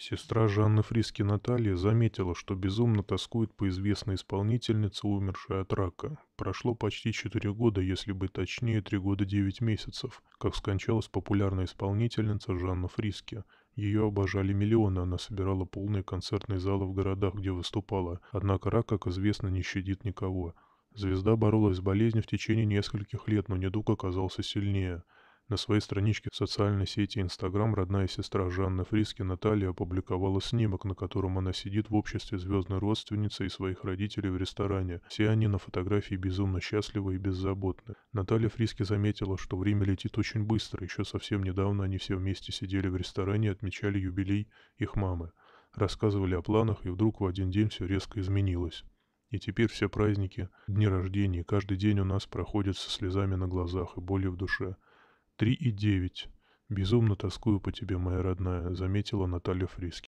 Сестра Жанны Фриски Наталья заметила, что безумно тоскует по известной исполнительнице, умершей от рака. Прошло почти 4 года, если быть точнее, 3 года 9 месяцев, как скончалась популярная исполнительница Жанна Фриски. Ее обожали миллионы, она собирала полные концертные залы в городах, где выступала. Однако рак, как известно, не щадит никого. Звезда боролась с болезнью в течение нескольких лет, но недуг оказался сильнее – на своей страничке в социальной сети Инстаграм родная сестра Жанны Фриски Наталья опубликовала снимок, на котором она сидит в обществе звездной родственницы и своих родителей в ресторане. Все они на фотографии безумно счастливы и беззаботны. Наталья Фриски заметила, что время летит очень быстро. Еще совсем недавно они все вместе сидели в ресторане и отмечали юбилей их мамы. Рассказывали о планах, и вдруг в один день все резко изменилось. И теперь все праздники, дни рождения, каждый день у нас проходят со слезами на глазах и болью в душе. «Три и девять. Безумно тоскую по тебе, моя родная», — заметила Наталья Фриски.